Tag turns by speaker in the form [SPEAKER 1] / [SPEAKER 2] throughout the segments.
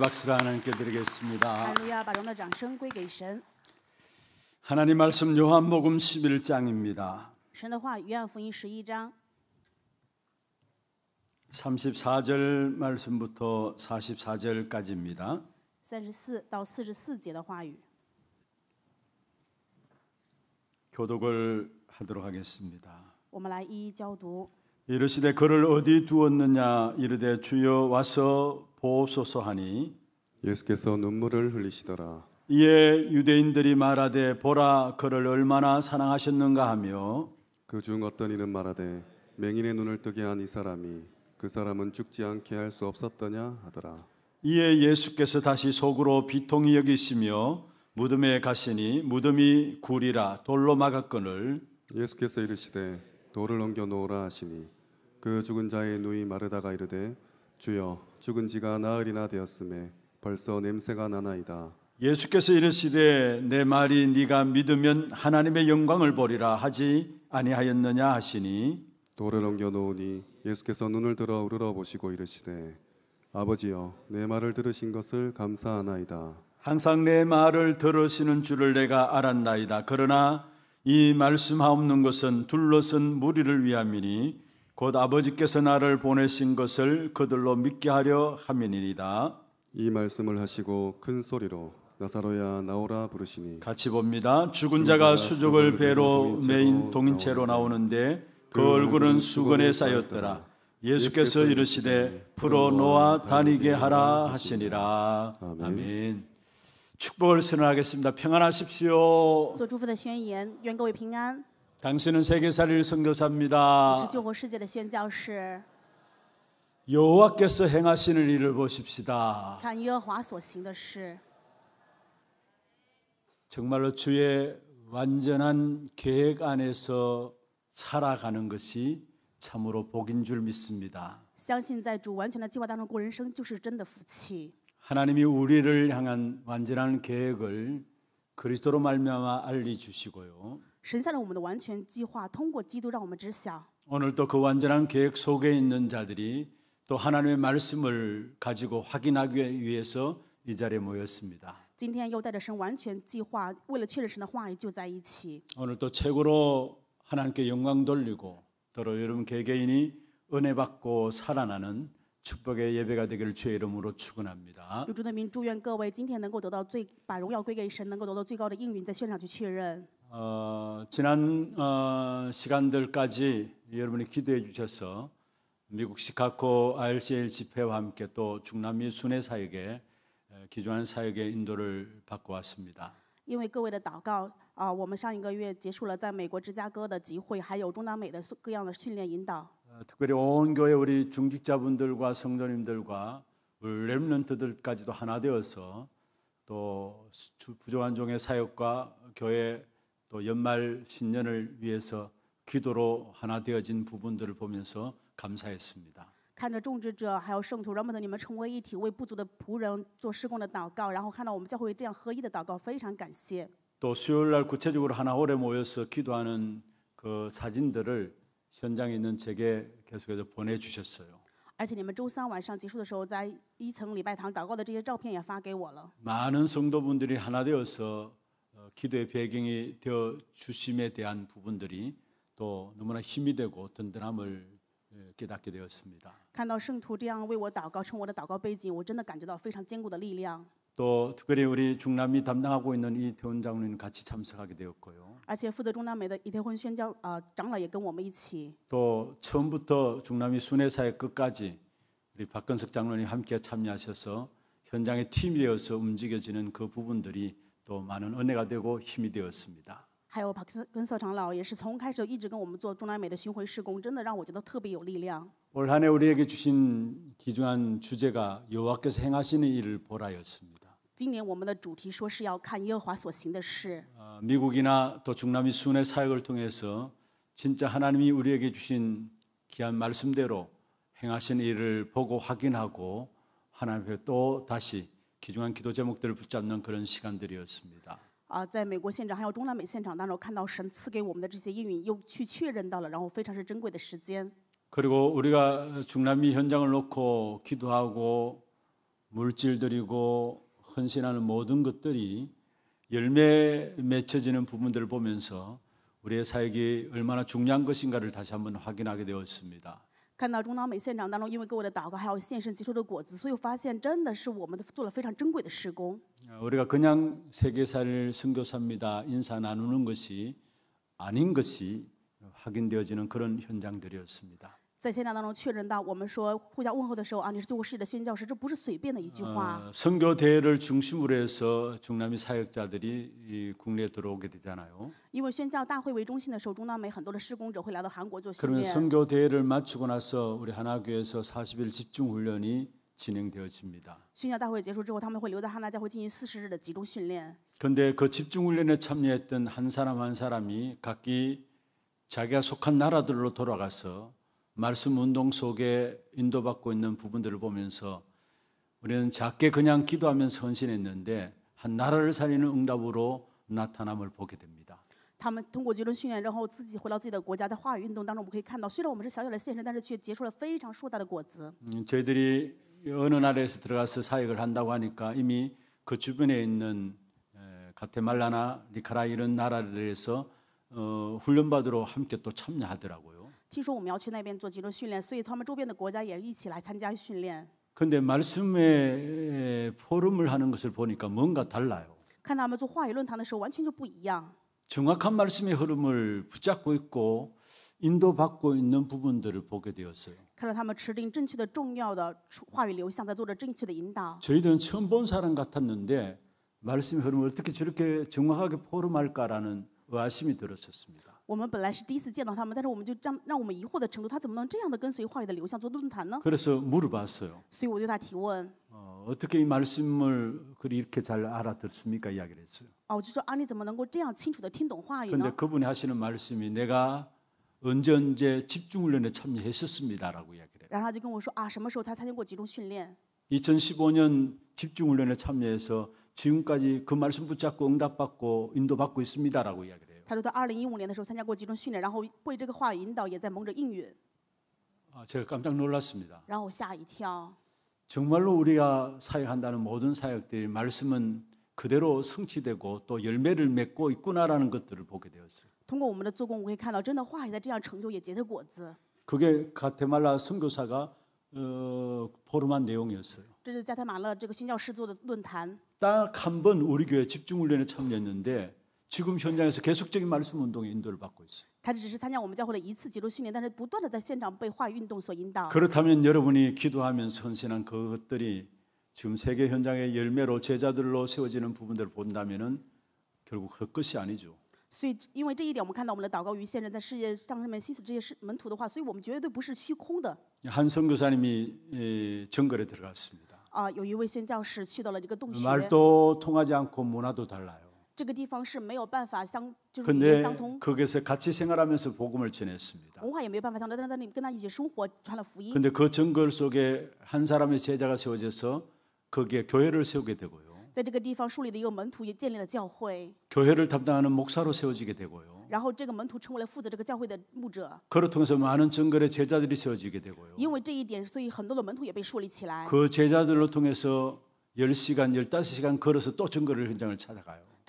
[SPEAKER 1] 박수를 하나님께 드리겠습니다. 하나님 말씀 요한복음 11장입니다. 34절 말씀부터 44절까지입니다. 교독을 하도록 하겠습니다. 이르시되 그를 어디 두었느냐 이르되 주여 와서 보옵소서 하니 예수께서 눈물을
[SPEAKER 2] 흘리시더라.
[SPEAKER 1] 이에 유대인들이 말하되 보라 그를 얼마나 사랑하셨는가 하며 그 중 어떤 이는 말하되 맹인의 눈을 뜨게 한 이 사람이 그 사람은 죽지 않게 할 수 없었더냐 하더라. 이에 예수께서 다시 속으로 비통히 여기시며 무덤에 가시니 무덤이 굴이라 돌로 막았거늘 예수께서 이르시되 돌을 옮겨 놓으라 하시니 그 죽은 자의 누이
[SPEAKER 2] 마르다가 이르되 주여 죽은 지가 나흘이나 되었음에 벌써 냄새가 나나이다.
[SPEAKER 1] 예수께서 이르시되 내 말이 네가 믿으면 하나님의 영광을 보리라 하지 아니하였느냐 하시니 돌을 옮겨 놓으니 예수께서 눈을 들어 우러러 보시고 이르시되 아버지여 내 말을 들으신 것을 감사하나이다. 항상 내 말을 들으시는 줄을 내가 알았나이다. 그러나 이 말씀하옵는 것은 둘러쓴 무리를 위함이니 곧 아버지께서 나를 보내신 것을 그들로 믿게 하려 함이니이다. 이 말씀을 하시고 큰 소리로 나사로야 나오라 부르시니 같이 봅니다. 죽은 자가 수족을 배로 메인 동인체로 나오는데 그, 그 얼굴은 수건에 쌓였더라. 예수께서 이르시되 풀어 놓아 다니게 하라 하시니라. 아멘. 축복을 선언하겠습니다. 평안하십시오.
[SPEAKER 2] 做祝福的宣言愿各
[SPEAKER 1] 당신은 세계 사를 선교사입니다. 여호와께서 행하시는 일을 보십시다. 정말로 주의 완전한 계획 안에서 살아가는 것이 참으로 복인 줄 믿습니다. 하나님이 우리를 향한 완전한 계획을 그리스도로 말미암아 알리 주시고요.
[SPEAKER 2] 神向着我们的完全计划，通过基督让我们知晓。
[SPEAKER 1] 오늘도 그 완전한 계획 속에 있는 자들이 또 하나님의 말씀을 가지고 확인하기 위해서 이 자리에 모였습니다. 오늘 또 최고로 하나님께 영광 돌리고 또 여러분 개개인이 은혜 받고 살아나는 축복의 예배가 되기를 주의 이름으로 축원합니다. 主的名 어, 지난 어, 시간들까지 여러분이 기도해 주셔서 미국 시카고 RCL 집회와 함께 또 중남미 순회 사역에 기존한 사역의 인도를 받고 왔습니다.
[SPEAKER 2] 因为各位的祷告啊，我们上一个月结束了在美国芝加哥的集会，还有中南美的各样的训练引导。 어,
[SPEAKER 1] 특별히 온 교회 우리 중직자분들과 성도님들과 렘넌트들까지도 하나 되어서 또 부족한 종의 사역과 교회 또 연말 신년을 위해서 기도로 하나 되어진 부분들을 보면서 감사했습니다.
[SPEAKER 2] 看着种植者还有圣徒，让不能你们成为一体，为部族的仆人做施工的祷告，然后看到我们教会这样合一的祷告，非常感谢。또
[SPEAKER 1] 수요일 날 구체적으로 하나 오래 모여서 기도하는 그 사진들을 현장에 있는 제게 계속해서 보내주셨어요. 많은 성도분들이 하나 되어서 기도의 배경이 되어 주심에 대한 부분들이 또 너무나 힘이 되고 든든함을 예, 깨닫게 되었습니다.
[SPEAKER 2] 看到圣徒这样为我祷告成我的祷告背景我真的感觉到非常坚固的力量또
[SPEAKER 1] 특별히 우리 중남미 담당하고 있는 이태훈 장로님 같이 참석하게 되었고요. 또 처음부터 중남미 순회사의 끝까지 우리 박근석 장로님 함께 참여하셔서 현장의 팀이 되어서 움직여지는 그 부분들이 또 많은 은혜가 되고 힘이 되었습니다. 올한해 우리에게 주신 귀중한 주제가 여호와께서 행하시는 일을 보라였습니다. 미국이나 또 중남미 순회 사역을 통해서 진짜 하나님이 우리에게 주신 귀한 말씀대로 행하신 일을 보고 확인하고 하나님 앞또 다시 기중한 기도 제목들을 붙잡는 그런 시간들이었습니다.
[SPEAKER 2] 啊，在美国现场还有中南美现场当中，看到神赐给我们的这些应允，又去确认到了，然后非常是珍贵的时间。
[SPEAKER 1] 그리고 우리가 중남미 현장을 놓고 기도하고 물질 드리고 헌신하는 모든 것들이 열매 맺혀지는 부분들을 보면서 우리의 사역이 얼마나 중요한 것인가를 다시 한번 확인하게 되었습니다.
[SPEAKER 2] 看到中岛美现场当中，因为各位的祷告还有献身结出的果子，所以发现真的是我们做了非常珍贵的施工。
[SPEAKER 1] 우리가그냥세사를선교사입니다인사나누는것이아닌것이확인되어지는그런현장들이었습니다
[SPEAKER 2] 在线当中确认到，我们说互相问候的时候啊，你是救国世界的宣教师，这不是随便的一句话。 어,
[SPEAKER 1] 선교 대회를 중심으로 해서 중남미 사역자들이 이 국내에 들어오게 되잖아요.
[SPEAKER 2] 因为宣教大会为中心的时候，中南美很多的施工者会来到韩国做训 그러면 练。 선교
[SPEAKER 1] 대회를 마치고 나서 우리 하나교회에서 40일 집중 훈련이 진행되어집니다.
[SPEAKER 2] 宣教大会结束之后，他们会留在汉娜教会进行四十日的集中训练。
[SPEAKER 1] 근데 그 집중 훈련에 참여했던 한 사람 한 사람이 각기 자기가 속한 나라들로 돌아가서 말씀 운동 속에 인도받고 있는 부분들을 보면서 우리는 작게 그냥 기도하면서 헌신했는데 한 나라를 살리는 응답으로 나타남을 보게 됩니다.
[SPEAKER 2] 他们通过绝伦训练，然后自己回到自己的国家，在话语运动当中，我们可以看到，虽然我们是小小的献身，但是却结出了非常硕大的果子。
[SPEAKER 1] 저희들이 어느 나라에서 들어가서 사역을 한다고 하니까 이미 그 주변에 있는 가테말라나 리카라 이런 나라들에서 어, 훈련받으러 함께 또 참여하더라고요.
[SPEAKER 2] 听说我们要去那边做集中训练，所以他们周边的国家也一起来参加训练。
[SPEAKER 1] 근데 말씀의 포럼을 하는 것을 보니까 뭔가 달라요.
[SPEAKER 2] 看他们做话语论坛的时候，完全就不一样。
[SPEAKER 1] 정확한 말씀의 흐름을 붙잡고 있고 인도받고 있는 부분들을 보게 되었어요.
[SPEAKER 2] 看到他们持定正确的、重要的话语流向，在做着正确的引导。
[SPEAKER 1] 저희들은 처음 본 사람 같았는데 말씀의 흐름을 어떻게 저렇게 정확하게 포럼할까라는 의아심이 들었었습니다.
[SPEAKER 2] 我们本来是第一次见到他们，但是我们就让让我们疑惑的程度，他怎么能这样的跟随话语的流向做论坛呢？
[SPEAKER 1] 그래서 물어봤어요.
[SPEAKER 2] 所以我对他提问
[SPEAKER 1] 어, 어떻게 이 말씀을 그리 이렇게 잘 알아듣습니까? 이야기를 했어요.
[SPEAKER 2] 啊，我就说啊，你怎么能够这样清楚的听懂话语 근데
[SPEAKER 1] 그분이 하시는 말씀이 내가 언제 언제 집중훈련에 참여했었습니다라고 이야기를
[SPEAKER 2] 해요. 然后他就跟我说啊，什么时候他参加过集中训练？
[SPEAKER 1] 2015년 집중훈련에 참여해서 지금까지 그 말씀 붙잡고 응답받고 인도받고 있습니다라고 이야기를
[SPEAKER 2] 他说他二零一五年的时候参加过集中训练，然后被这个话语引导，也在蒙着应允。
[SPEAKER 1] 아, 제가 깜짝 놀랐습니다.
[SPEAKER 2] 然后我吓一跳，
[SPEAKER 1] 정말로 우리가 사역한다는 모든 사역들 말씀은 그대로 성취되고 또 열매를 맺고 있구나라는 것들을 보게 되었어요.
[SPEAKER 2] 通过我们的做工我可以看到真的话语在这样成就也结着果子
[SPEAKER 1] 그게 가테말라 선교사가 어, 포럼한 내용이었어요.
[SPEAKER 2] 这是加泰马勒这个新教师做的论坛，딱
[SPEAKER 1] 한번 우리 교회 집중훈련에 참여했는데 지금 현장에서 계속적인 말씀 운동의 인도를 받고 있어요.
[SPEAKER 2] 他只是参加我们教会的一次集路训练，但是不断的在现场被话运动所引导。
[SPEAKER 1] 그렇다면 여러분이 기도하면 선신한 그것들이 지금 세계 현장의 열매로 제자들로 세워지는 부분들을 본다면은 결국 헛것이 아니죠.
[SPEAKER 2] 所以因为这一点我们看到我们的祷告与先人在世界上面吸取这些门徒的话所以我们绝对不是虚空的한
[SPEAKER 1] 선교사님이 예, 정글에 들어갔습니다.
[SPEAKER 2] 아, 有一位宣教士去到了这个洞穴。말도
[SPEAKER 1] 통하지 않고 문화도 달라요.
[SPEAKER 2] 그个데相通，거
[SPEAKER 1] 같이 생활하면서 복음을 전했습니다.
[SPEAKER 2] 文化 근데 그
[SPEAKER 1] 정글 속에 한 사람의 제자가 세워져서 거기에 교회를 세우게 되고요. 교회를 담당하는 목사로 세워지게 되고요. 그를 통해서 많은 정글의 제자들이 세워지게 되고요. 그 제자들로 통해서 10시간, 15시간 걸어서 또 정글을 현장을 찾아가요.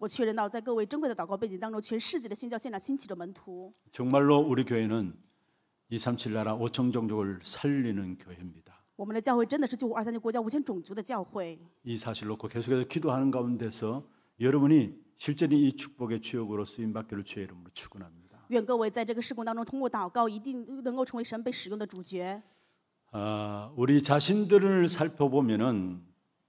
[SPEAKER 2] 我确认到在各位珍贵的祷告背景当中全世界的宣教现场兴起着门徒정말로우리교회는2 3 7나라5천종족을살리는교회입니다我们的教会真的是救二三九国家五千种族的教会이
[SPEAKER 1] 사실 놓고 계속해서 기도하는 가운데서 여러분이 실제로 이 축복의 주역으로 쓰임 받기를 주의 이름으로 축원합니다.
[SPEAKER 2] 愿各位在这个事工当中通过祷告，一定能够成为神被使用的主角。
[SPEAKER 1] 아, 우리 자신들을 살펴보면은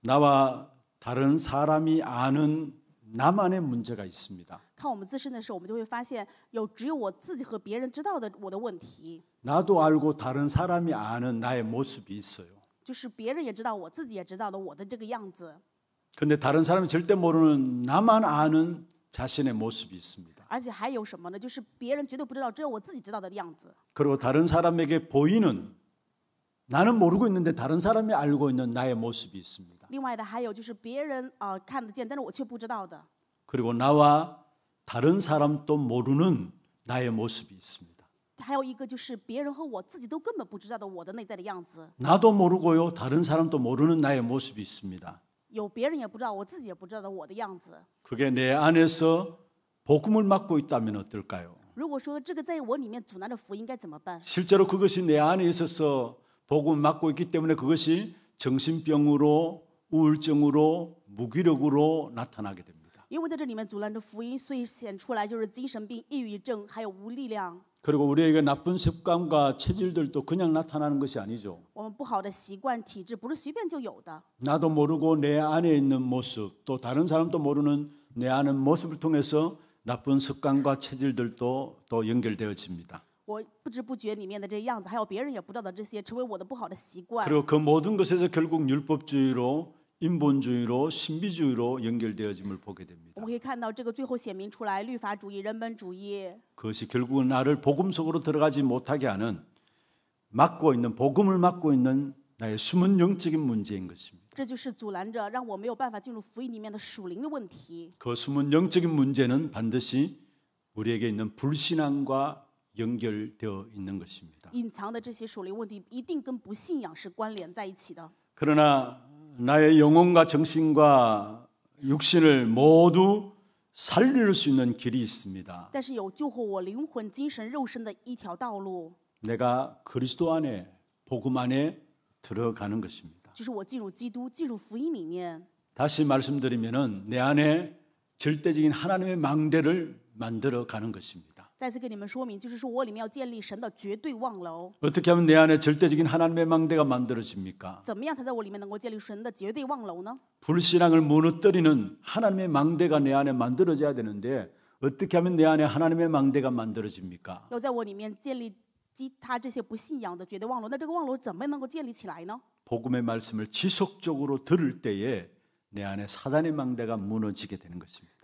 [SPEAKER 1] 나와 다른 사람이 아는 나만의 문제가 있습니다.
[SPEAKER 2] 看我们自身的时候，我们就会发现有只有我自己和别人知道的我的问题。
[SPEAKER 1] 나도 알고 다른 사람이 아는 나의 모습이 있어요.
[SPEAKER 2] 就是别人也知道，我自己也知道的我的这个样子。
[SPEAKER 1] 근데 다른 사람이 절대 모르는 나만 아는 자신의 모습이 있습니다.
[SPEAKER 2] 而且还有什么呢？就是别人绝对不知道，只有我自己知道的样子。
[SPEAKER 1] 그리고 다른 사람에게 보이는 나는 모르고 있는데 다른 사람이 알고 있는 나의 모습이 있습니다. 另外的还有就是别人看得见但是我却不知道的그리고나와다른사람도모르는나의모습이있습니다还有一个就是别人和我自己都根本不知道的我的内在的样子나도모르고요다른사람도모르는나의모습이있습니다有别人也不知道我自己也不知道的我的样子그게내안에서복음을막고있다면어떨까요如果说这个在我里面阻拦着福音该怎么办실제로그것이내안에있어서복음을막고있기때문에그것이 정신병으로 우울증으로 무기력으로 나타나게 됩니다.
[SPEAKER 2] 因为在这里面阻拦着福音，所以显出来就是精神病、抑郁症，还有无力量。
[SPEAKER 1] 그리고 우리에게 나쁜 습관과 체질들도 그냥 나타나는 것이 아니죠. 나도 모르고 내 안에 있는 모습, 또 다른 사람도 모르는 내 안의 모습을 통해서 나쁜 습관과 체질들도 또 연결되어집니다.
[SPEAKER 2] 我不知不觉里面的这样子，还有别人也不知道的这些，成为我的不好的习惯。그리고그
[SPEAKER 1] 모든 것에서 결국 율법주의로 인본주의로 신비주의로 연결되어짐을 보게 됩니다. 그것이 결국은 나를 복음 속으로 들어가지 못하게 하는 막고 있는 복음을 막고 있는 나의 숨은 영적인 문제인 것입니다. 그 숨은 영적인 문제는 반드시 우리에게 있는 불신앙과 연결되어 있는 것입니다. 그러나 나의 영혼과 정신과 육신을 모두 살릴 수 있는 길이 있습니다.
[SPEAKER 2] 但是有救活我灵魂、精神、肉身的一条道路.
[SPEAKER 1] 내가 그리스도 안에 복음 안에 들어가는 것입니다.
[SPEAKER 2] 就是我进入基督，进入福音里面.
[SPEAKER 1] 다시 말씀드리면은 내 안에 절대적인 하나님의 망대를 만들어 가는 것입니다.
[SPEAKER 2] 再次跟你们说明，就是说我里面要建立神的绝对望楼。
[SPEAKER 1] 어떻게 하면 내 안에 절대적인 하나님의 망대가 만들어집니까? 불신앙을 무너뜨리는 하나님의 망대가 내 안에 만들어져야 되는데 어떻게 하면 내 안에 하나님의 망대가 만들어집니까? 복음의 말씀을 지속적으로 들을 때에 내 안에 사단의 망대가 무너지게 되는 것입니다.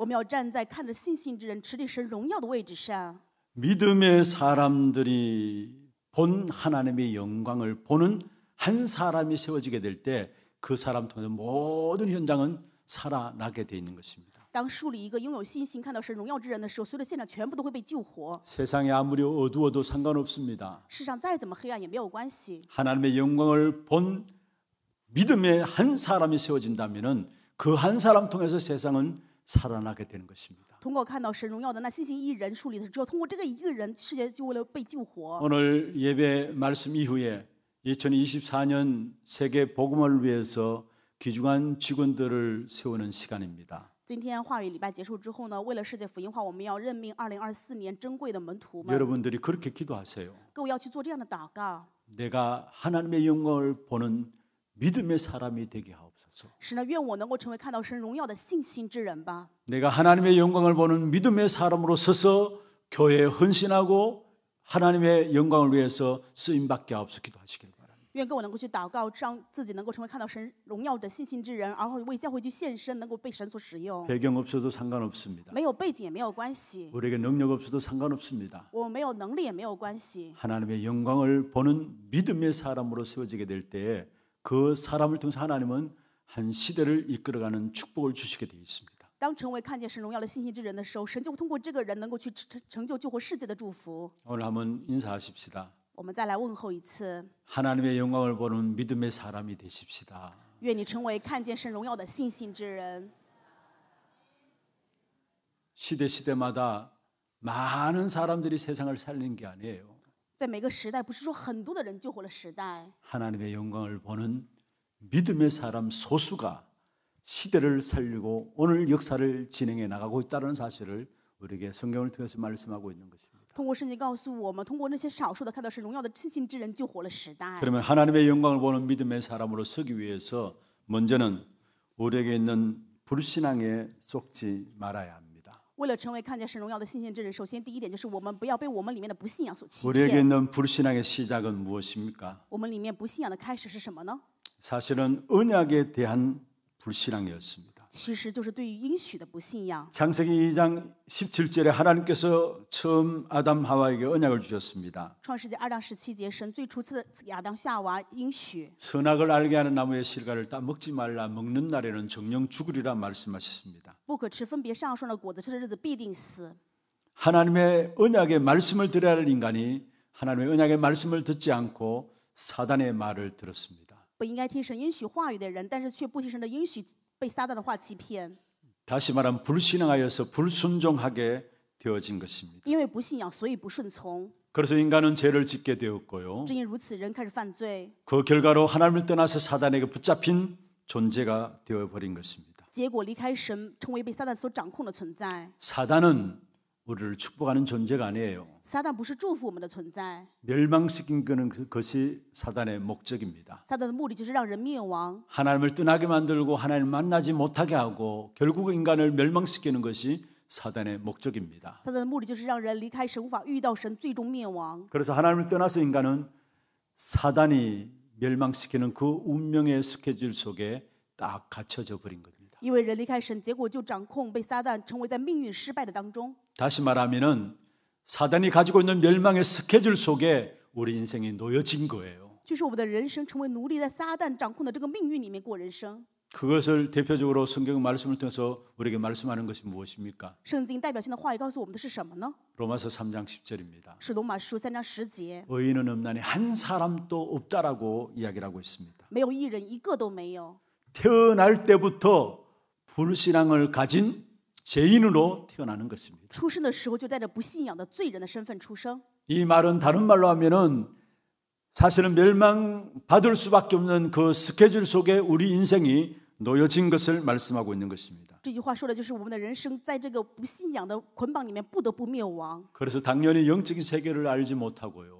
[SPEAKER 2] 我们要站在看着信心之人、持定神荣耀的位置上。
[SPEAKER 1] 믿음의 사람들이 본 하나님의 영광을 보는 한 사람이 세워지게 될 때 그 사람 통해 모든 현장은 살아나게 돼 있는 것입니다.
[SPEAKER 2] 当树立一个拥有信心、看到神荣耀之人的时候，所有的现场全部都会被救活。
[SPEAKER 1] 세상이 아무리 어두워도 상관없습니다.
[SPEAKER 2] 世上再怎么黑暗也没有关系。
[SPEAKER 1] 하나님의 영광을 본 믿음의 한 사람이 세워진다면은 그 한 사람 통해서 세상은 살아나게 되는 것입니다.
[SPEAKER 2] 通过看到神荣耀的那信心一人树立的，只有通过这个一个人，世界就为了被救活。
[SPEAKER 1] 오늘 예배 말씀 이후에 2024년 세계 복음을 위해서 귀중한 직원들을 세우는 시간입니다.
[SPEAKER 2] 今天话语礼拜结束之后呢，为了世界福音化，我们要任命2024年珍贵的门徒们。
[SPEAKER 1] 여러분들이 그렇게 기도하세요.
[SPEAKER 2] 各位要去做这样的祷告。
[SPEAKER 1] 내가 하나님의 영광을 보는 믿음의 사람이 되게 하옵소서.
[SPEAKER 2] 使愿我能够成为看到神荣耀的信心之人吧
[SPEAKER 1] 내가 하나님의 영광을 보는 믿음의 사람으로 서서 교회에 헌신하고 하나님의 영광을 위해서 쓰임 받게 하옵소서 기도하시길
[SPEAKER 2] 바랍니다. 愿各我能够去祷告让自己能够成为看到神荣耀的信心之人然为教会去献身能够被神所使用
[SPEAKER 1] 배경 없어도 상관없습니다.
[SPEAKER 2] 没有背景也没有关系，
[SPEAKER 1] 우리에게 능력 없어도 상관없습니다.
[SPEAKER 2] 我没有能力也没有关系。
[SPEAKER 1] 하나님의 영광을 보는 믿음의 사람으로 세워지게 될 때에 그 사람을 통해서 하나님은 한 시대를 이끌어가는 축복을 주시게 되어 있습니다.
[SPEAKER 2] 当成为看见神荣耀的信心之人的时候神就通过这个人能够去成就救活世界的祝福
[SPEAKER 1] 오늘 한번 인사하십시다.
[SPEAKER 2] 我们再来问候一次，
[SPEAKER 1] 하나님의 영광을 보는 믿음의 사람이 되십시다.
[SPEAKER 2] 愿你成为看见神荣耀的信心之人。
[SPEAKER 1] 시대 시대마다 많은 사람들이 세상을 살린 게 아니에요. 하나님의 영광을 보는 믿음의 사람 소수가 시대를 살리고 오늘 역사를 진행해 나가고 있다는 사실을 우리에게 성경을 통해서 말씀하고 있는 것입니다. 그러면 하나님의 영광을 보는 믿음의 사람으로 서기 위해서 먼저는 우리에게 있는 불신앙에 속지 말아야 합니다.
[SPEAKER 2] 为了成为看见神荣耀的信心之人，首先第一点就是我们不要被我们里面的不信仰所欺骗。我们里面不信仰的开始是什么呢？
[SPEAKER 1] 사실은언약에대한불신앙이었습니다 창세기 2장 17절에 하나님께서 처음 아담 하와에게 언약을 주셨습니다. 선악을 알게 하는 나무의 실과를 따 먹지 말라 먹는 날에는 정령 죽으리라 말씀하셨습니다. 하나님의 언약의 말씀을 들어야 할 인간이 하나님의 언약의 말씀을 듣지 않고 사단의 말을 들었습니다.
[SPEAKER 2] 被撒旦的话欺骗。
[SPEAKER 1] 다시 말하면 불신앙하여서 불순종하게 되어진 것입니다.
[SPEAKER 2] 因为不信仰，所以不顺从。
[SPEAKER 1] 그래서 인간은 죄를 짓게 되었고요.
[SPEAKER 2] 正因如此，人开始犯罪。그
[SPEAKER 1] 결과로 하나님을 떠나서 사단에게 붙잡힌 존재가 되어버린 것입니다.
[SPEAKER 2] 结果离开神，成为被撒旦所掌控的存在。
[SPEAKER 1] 사단은 우리를 축복하는 존재가 아니에요.
[SPEAKER 2] 사단 不是祝福我们的存在.
[SPEAKER 1] 멸망시킨 그, 것이 사단의 목적입니다.
[SPEAKER 2] 사단의 目的就是让人灭亡.
[SPEAKER 1] 하나님을 떠나게 만들고 하나님 만나지 못하게 하고 결국 인간을 멸망시키는 것이 사단의 목적입니다.
[SPEAKER 2] 사단의 目的就是让人离开神无法遇到神最终灭亡.
[SPEAKER 1] 그래서 하나님을 떠나서 인간은 사단이 멸망시키는 그 운명의 스케줄 속에 딱 갇혀져 버린 겁니다. 因为人 다시 말하면 사단이 가지고 있는 멸망의 스케줄 속에 우리 인생이 놓여진 거예요. 그것을 대표적으로 성경 말씀을 통해서 우리에게 말씀하는 것이 무엇입니까? 로마서 3장
[SPEAKER 2] 10절입니다.
[SPEAKER 1] 의인은 없나니 한 사람도 없다라고 이야기를 하고 있습니다. 태어날 때부터 불신앙을 가진 죄인으로 태어나는 것입니다.
[SPEAKER 2] 出生的时候就带着不信仰的罪人的身份出生.이
[SPEAKER 1] 말은 다른 말로 하면은 사실은 멸망받을 수밖에 없는 그 스케줄 속에 우리 인생이 놓여진 것을 말씀하고 있는 것입니다. 그래서 당연히 영적인 세계를 알지 못하고요.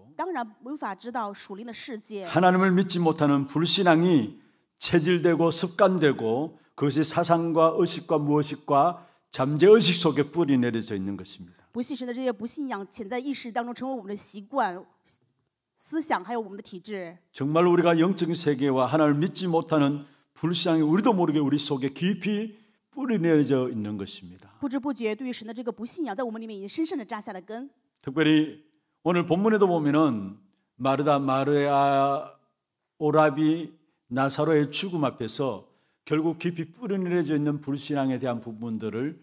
[SPEAKER 1] 하나님을 믿지 못하는 불신앙이 체질되고 습관되고 그것이 사상과 의식과 무의식과 잠재 의식 속에 뿌리 내려져 있는 것입니다.
[SPEAKER 2] 不信神的这些不信仰，潜在意识当中成为我们的习惯、思想，还有我们的体制。
[SPEAKER 1] 정말 우리가 영적인 세계와 하나님을 믿지 못하는 불신앙이 우리도 모르게 우리 속에 깊이 뿌리 내려져 있는 것입니다.
[SPEAKER 2] 不知不觉对神的这个不信仰在我们里面已深深的扎下了根
[SPEAKER 1] 특별히 오늘 본문에도 보면은 마르다 마르야 오라비 나사로의 죽음 앞에서 결국 깊이 뿌리내려져 있는 불신앙에 대한 부분들을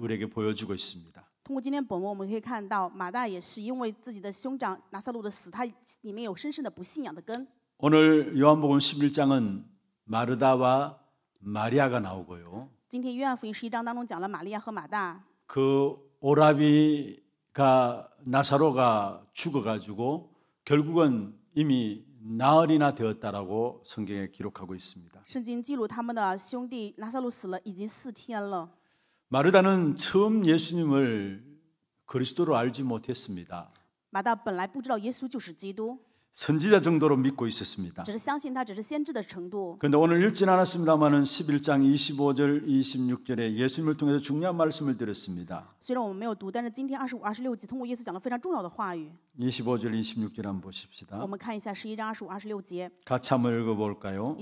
[SPEAKER 1] 우리에게 보여주고 있습니다.
[SPEAKER 2] 通过今天本文，我们可以看到马大也是因为自己的兄长拿撒路的死，他里面有深深的不信仰的根。
[SPEAKER 1] 오늘 요한복음 11장은 마르다와 마리아가 나오고요.
[SPEAKER 2] 今天约翰福音十一章当中讲了玛利亚和马大，그
[SPEAKER 1] 오라비가 나사로가 죽어가지고 결국은 이미 나흘이나 되었다라고 성경에 기록하고 있습니다. 마르다는 처음 예수님을 그리스도로 알지 못했습니다.
[SPEAKER 2] 마다本来不知道耶稣就是基督。
[SPEAKER 1] 선지자 정도로 믿고 있었습니다. 그런데 오늘 읽진 않았습니다만은 11장 25절 26절에 예수님을 통해서 중요한 말씀을 드렸습니다. 2 5절 26절 한번 보십시다. 같이 한번 읽어 볼까요?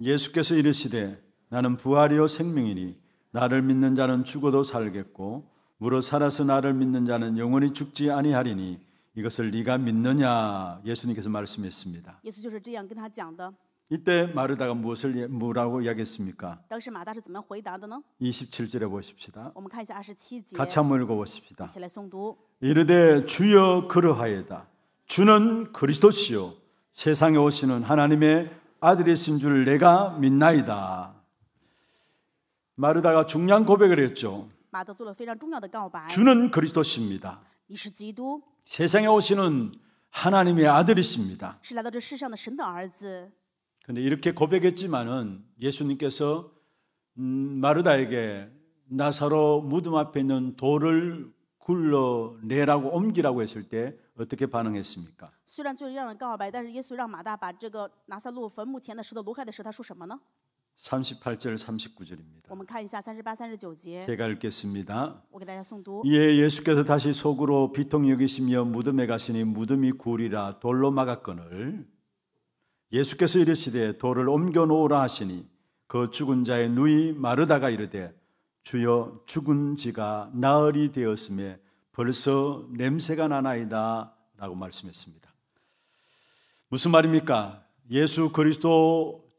[SPEAKER 1] 예수께서 이르시되 나는 부활이요 생명이니 나를 믿는 자는 죽어도 살겠고 무릇 살아서 나를 믿는 자는 영원히 죽지 아니하리니 이것을 네가 믿느냐 예수님께서 말씀했습니다. 이때 마르다가 무엇을 뭐라고 예, 이야기했습니까?
[SPEAKER 2] 27절에
[SPEAKER 1] 보십시다. 같이 한번 읽어보십시다. 이르되 주여 그러하이다. 주는 그리스도시요 세상에 오시는 하나님의 아들이신 줄 내가 믿나이다. 마르다가 중요한 고백을 했죠. 주는 그리스도십니다. 세상에 오시는 하나님의 아들이십니다. 그런데 이렇게 고백했지만은 예수님께서 음, 마르다에게 나사로 무덤 앞에 있는 돌을 굴러내라고 옮기라고 했을 때 어떻게 반응했습니까? 38절 39절입니다. 제가 읽겠습니다. 이 예수께서 다시 속으로 비통 여기시며 무덤에 가시니 무덤이 구리라 돌로 막았거늘 예수께서 이르시되 돌을 옮겨 놓으라 하시니 그 죽은 자의 누이 마르다가 이르되 주여 죽은 지가 나흘이 되었음에 벌써 냄새가 나나이다 라고 말씀했습니다. 무슨 말입니까? 예수 그리스도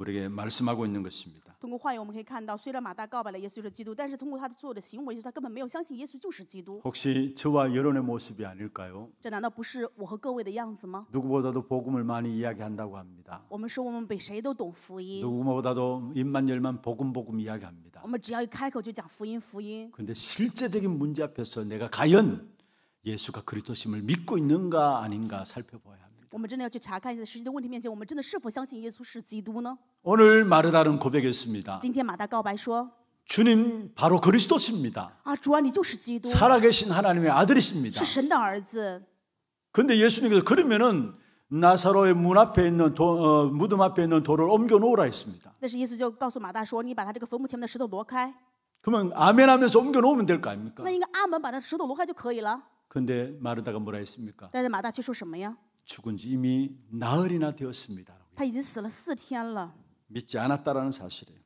[SPEAKER 1] 우리에게 말씀하고 있는 것입니다.
[SPEAKER 2] 通过话语我们可以看到，虽然马大告白了耶稣是基督，但是通过他做的行为，是他根本没有相信耶稣就是基督。
[SPEAKER 1] 혹시 저와 여론의 모습이 아닐까요?
[SPEAKER 2] 这难道不是我和各位的样子吗？
[SPEAKER 1] 누구보다도 복음을 많이 이야기한다고 합니다.
[SPEAKER 2] 我们说我们比谁都懂福音，
[SPEAKER 1] 누구보다도 입만 열면 복음 복음 이야기합니다.
[SPEAKER 2] 我们只要一开口就讲福音福音。
[SPEAKER 1] 근데 실제적인 문제 앞에서 내가 과연 예수가 그리스도심을 믿고 있는가 아닌가 살펴봐야 합니다.
[SPEAKER 2] 我们真的要去查看一下，在实际的问题面前，我们真的是否相信耶稣是基督呢？今天马大告白说：“主啊，你就是基督，是神的儿子。”
[SPEAKER 1] 可是耶稣就说：“그러면은나사로의문앞에있는돌어무덤앞에있는돌을옮겨놓으라”说：“
[SPEAKER 2] 那是意思就告诉马大说，你把他这个坟墓前面的石头挪开。”
[SPEAKER 1] 那么阿门啊，那么挪开就可以了。可是马大说：“
[SPEAKER 2] 那应该阿门把那石头挪开就可以了。”
[SPEAKER 1] 可是马大说：“那应该阿门把那石头挪开就可以了。”可是马大说：“那应该阿门把那石头挪开就可以了。”可是马大说：“那应该阿门把那石头挪开就可以了。”可是马大说：“那应该阿门把那石头挪开就可以了。”可是马大说：“那应该阿门把那石头挪开就可以了。”可是马大说：“那应该阿门把那石头挪开就可以了。”可是马大说：“那应该阿
[SPEAKER 2] 门把那石头挪开就可以了。”可是马大说：“那应该阿门把那石头挪开就可以了。”可是马大说：“那应该阿
[SPEAKER 1] 죽은 지 이미 나흘이나 되었습니다. 믿지 않았다라는 사실이에요.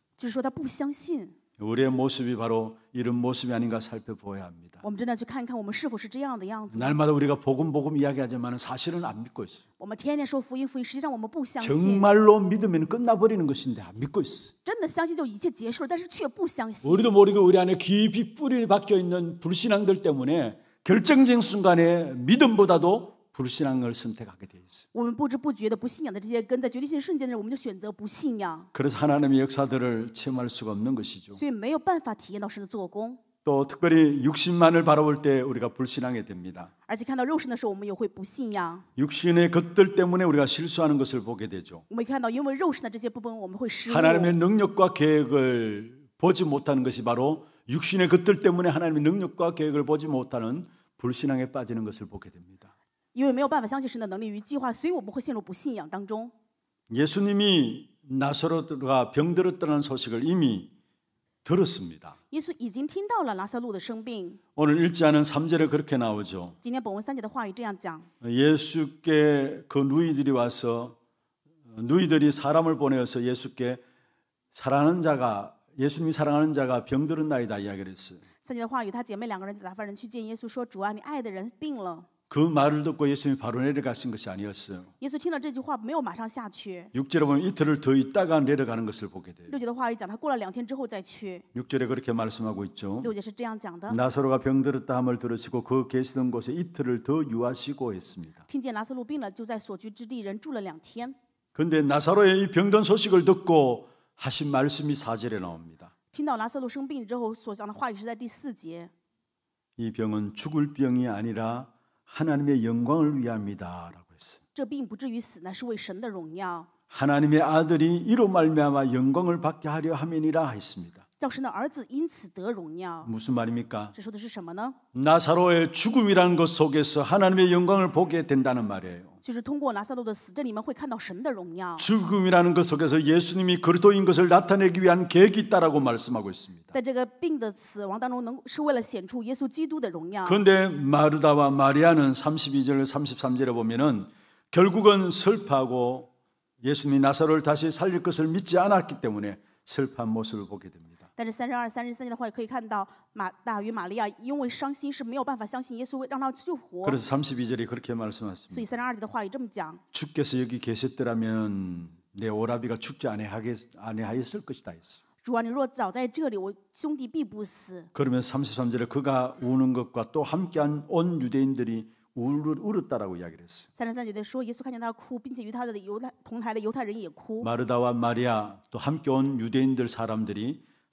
[SPEAKER 1] 우리의 모습이 바로 이런 모습이 아닌가 살펴보아야 합니다. 날마다 우리가 복음 복음 이야기하지만 사실은 안 믿고 있어.
[SPEAKER 2] 정말로
[SPEAKER 1] 믿으면 끝나버리는 것인데 안 믿고 있어. 우리도 모르게 우리 안에 깊이 뿌리 박혀 있는 불신앙들 때문에 결정적인 순간에 믿음보다도 불신한 걸 선택하게 돼 있어요.
[SPEAKER 2] 我们不知不觉的不信仰的这些根，在决定性瞬间呢，我们就选择不信仰。
[SPEAKER 1] 그래서 하나님의 역사들을 체험할 수가 없는 것이죠.
[SPEAKER 2] 所以没有办法体验到神的做工。또
[SPEAKER 1] 특별히 육신만을 바라볼 때 우리가 불신하게 됩니다.
[SPEAKER 2] 而且看到肉身的时候，我们也会不信仰。
[SPEAKER 1] 육신의 것들 때문에 우리가 실수하는 것을 보게 되죠.
[SPEAKER 2] 我们看到因为肉身的这些部分，我们会失误。 하나님의
[SPEAKER 1] 능력과 계획을 보지 못하는 것이 바로 육신의 것들 때문에 하나님의 능력과 계획을 보지 못하는 불신앙에 빠지는 것을 보게 됩니다.
[SPEAKER 2] 因为没有办法相信神的能力与计划，所以我们会陷入不信仰当中。
[SPEAKER 1] 예수님이 나사로가 병들었다는 소식을 이미 들었습니다.
[SPEAKER 2] 예수 已经听到了拿撒路的生病.
[SPEAKER 1] 오늘 읽지 않은 3절에 그렇게 나오죠.
[SPEAKER 2] 今天本文3节的话语这样讲.
[SPEAKER 1] 예수께 그 누이들이 와서 누이들이 사람을 보내어서 예수께 사랑하는 자가 예수님이 사랑하는 자가 병들은나이다 이야기를 했어요.
[SPEAKER 2] 3节的话语他姐妹两个人打发人去见耶稣说主啊你爱的人病了
[SPEAKER 1] 그 말을 듣고 예수님이 바로 내려가신 것이 아니었어요.
[SPEAKER 2] 6절에
[SPEAKER 1] 보면 이틀을 더 있다가 내려가는 것을 보게 돼요.
[SPEAKER 2] 6节的话 6절에
[SPEAKER 1] 그렇게 말씀하고 있죠. 나사로가 병들었다 함을 들으시고 그 계시던 곳에 이틀을 더 유하시고 했습니다. 听见 근데 나사로의 이 병든 소식을 듣고 하신 말씀이 4절에 나옵니다. 이 병은 죽을 병이 아니라 하나님의 영광을 위함이다라고 했습니다. 하나님의 아들이 이로 말미암아 영광을 받게 하려 함이니라 했습니다. 무슨 말입니까? 나사로의 죽음이라는 것 속에서 하나님의 영광을 보게 된다는 말이에요. 죽음이라는 것 속에서 예수님이 그리스도인 것을 나타내기 위한 계획이 있다라고 말씀하고 있습니다. 그런데 마르다와 마리아는 32절 33절에 보면은 결국은 슬퍼하고 예수님이 나사로를 다시 살릴 것을 믿지 않았기 때문에 슬퍼한 모습을 보게 됩니다.
[SPEAKER 2] 但是三十二、三十三节的话也可以看到马大与玛利亚因为伤心是没有办法相信耶稣让他救活。 그래서
[SPEAKER 1] 32절이 그렇게 말씀하십니다.
[SPEAKER 2] 以三十二节的话也这么讲：
[SPEAKER 1] 주께서 여기 계셨더라면 내 오라비가 죽지 아하겠 아니하였을 것이다
[SPEAKER 2] 했어主啊，你若早在这里，我兄弟必不死。
[SPEAKER 1] 그러면 33절에 그가 우는 것과 또 함께한 온 유대인들이 울, 었다라고이야기 했어요.
[SPEAKER 2] 三十三节的说，耶稣看见他哭，并且与他的犹太同台的犹太人也哭。
[SPEAKER 1] 마르다와 마리아 또 함께 온 유대인들 사람들이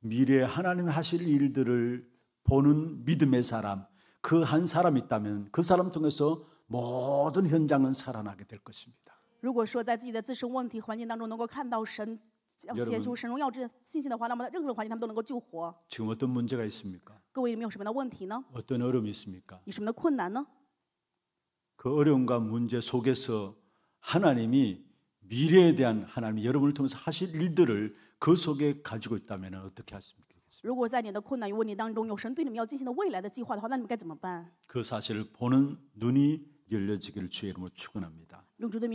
[SPEAKER 1] 미래에 하나님 하실 일들을 보는 믿음의 사람, 그 한 사람 있다면 그 사람 통해서 모든 현장은 살아나게 될 것입니다.
[SPEAKER 2] 如果说在自己的自身问题环境当中能够看到神显出神荣耀这信心的话，那么任何的环境他们都能够救活。
[SPEAKER 1] 지금 어떤 문제가 있습니까?
[SPEAKER 2] 各位你们有什么的问题呢
[SPEAKER 1] 어떤 어려움이 있습니까?
[SPEAKER 2] 有什么困难呢그
[SPEAKER 1] 어려움과 문제 속에서 하나님이 미래에 대한 하나님 여러분을 통해서 하실 일들을 그 속에 가지고 있다면 어떻게 하십니까?
[SPEAKER 2] 如果在你的困难与问题当中，有神对你们要进行的未来的计划的话，那你们该怎么办？그
[SPEAKER 1] 사실을 보는 눈이 열려지기를 주의 이름으로 축원합니다. 히브리서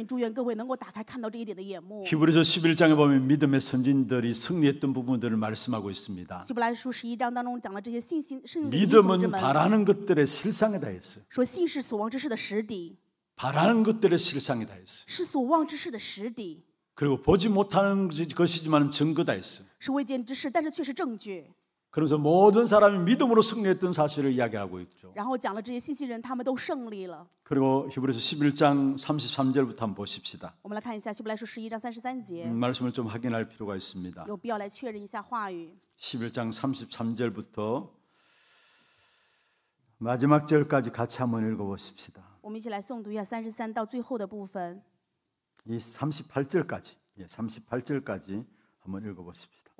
[SPEAKER 1] 11장에 보면 믿음의 선진들이 승리했던 부분들을 말씀하고 있습니다.
[SPEAKER 2] 믿음은 바라는
[SPEAKER 1] 것들의 실상이다 했어요. 바라는 것들의 실상이다 했어요. 그리고 보지 못하는 것이지만 증거다 했어. 是 그러면서 모든 사람이 믿음으로 승리했던 사실을 이야기하고 있죠. 그리고 히브리서 11장 33절부터 한번 보십시다. 말씀을 좀 확인할 필요가 있습니다.
[SPEAKER 2] 11장
[SPEAKER 1] 33절부터 마지막 절까지 같이 한번 읽어 보십시다. 이 38절까지, 38절까지 예, 한번 읽어보십시다.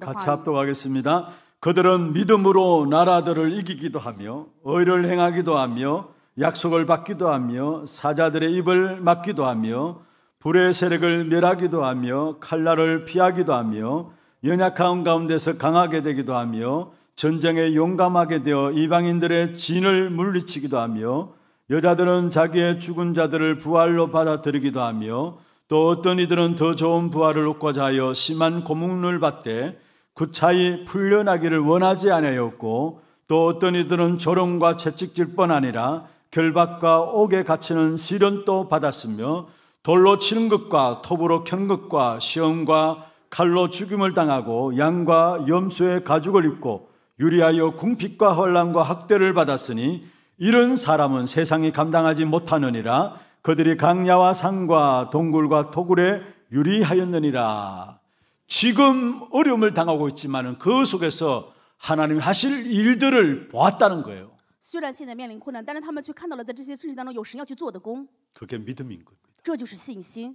[SPEAKER 1] 같이 합독하겠습니다. 그들은 믿음으로 나라들을 이기기도 하며 의를 행하기도 하며 약속을 받기도 하며 사자들의 입을 막기도 하며 불의 세력을 멸하기도 하며 칼날을 피하기도 하며 연약한 가운데서 강하게 되기도 하며 전쟁에 용감하게 되어 이방인들의 진을 물리치기도 하며 여자들은 자기의 죽은 자들을 부활로 받아들이기도 하며 또 어떤 이들은 더 좋은 부활을 얻고자 하여 심한 고문을 받되 구차히 풀려나기를 원하지 아니하였고 또 어떤 이들은 조롱과 채찍질 뿐 아니라 결박과 옥에 갇히는 시련도 받았으며 돌로 치는 것과 톱으로 켠 것과 시험과 칼로 죽임을 당하고 양과 염소의 가죽을 입고 유리하여 궁핍과 혼란과 학대를 받았으니 이런 사람은 세상이 감당하지 못하느니라 그들이 강야와 산과 동굴과 토굴에 유리하였느니라. 지금 어려움을 당하고 있지만 그 속에서 하나님이 하실 일들을 보았다는 거예요. 그게 믿음인
[SPEAKER 2] 겁니다.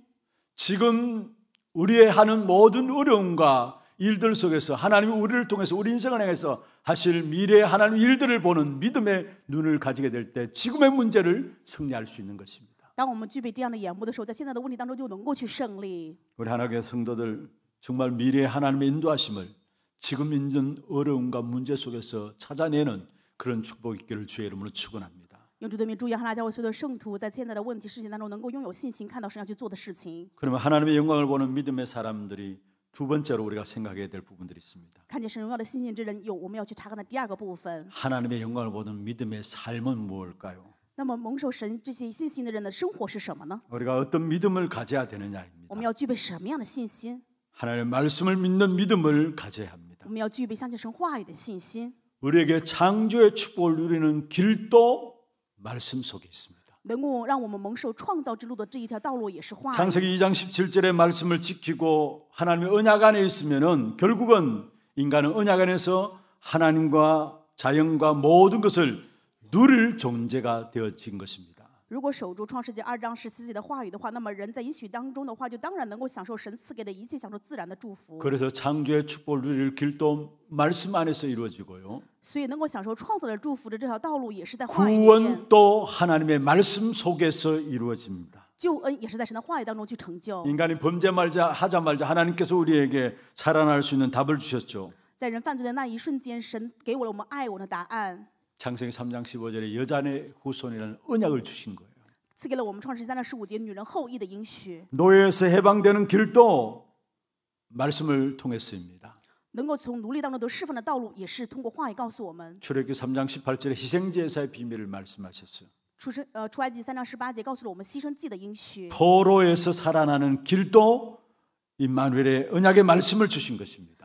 [SPEAKER 1] 지금 우리의 하는 모든 어려움과 일들 속에서 하나님이 우리를 통해서 우리 인생을 향해서 하실 미래의 하나님 일들을 보는 믿음의 눈을 가지게 될 때 지금의 문제를 승리할 수 있는 것입니다. 우리 하나님의 성도들 정말 미래의 하나님의 인도하심을 지금 있는 어려움과 문제 속에서 찾아내는 그런 축복 있기를 주의 이름으로 축원합니다.
[SPEAKER 2] 用主的名祝愿哈拉教会所有的圣徒在现在的问题事情当中能够拥有信心，看到神要去做的事情。그러면하나님의영광을보는믿음의사람들이
[SPEAKER 1] 두 번째로 우리가 생각해야 될 부분들이 있습니다. 하나님의 영광을 보는 믿음의 삶은 뭘까요? 우리가 어떤 믿음을 가져야 되느냐입니다. 하나님의 말씀을 믿는 믿음을 가져야 합니다. 우리에게 창조의 축복을 누리는 길도 말씀 속에 있습니다.
[SPEAKER 2] 能够让我们蒙受创造之路的这一条道路也是话语。 창세기
[SPEAKER 1] 2장 17절의 말씀을 지키고 하나님의 언약 안에 있으면은 결국은 인간은 언약 안에서 하나님과 자연과 모든 것을 누릴 존재가 되어진 것입니다. 如果守住创世纪二章十七节的话语的话，那么人在应许当中的话，就当然能够享受神赐给的一切，享受自然的祝福。그래서창조의축복을누릴길도말씀안에서이루어지고요所以能够享受创造的祝福的这条道路，也是在话语里面。구원도하나님의말씀속에서이루어집니다救恩也是在神的话语当中去成就。인간이범죄말자하자말자하나님께서우리에게살아날수있는답을주셨죠在人犯罪的那一瞬间，神给我了我们爱我的答案。 창세기 3장 15절에 여자의 후손이라는 언약을 주신 거예요. 노예에서 해방되는 길도 말씀을 통했습니다. 출애굽기 3장 18절에 희생 제사의 비밀을 말씀하셨어요. 어, 포로에서 살아나는 길도 임마누엘의 언약의 말씀을 주신 것입니다.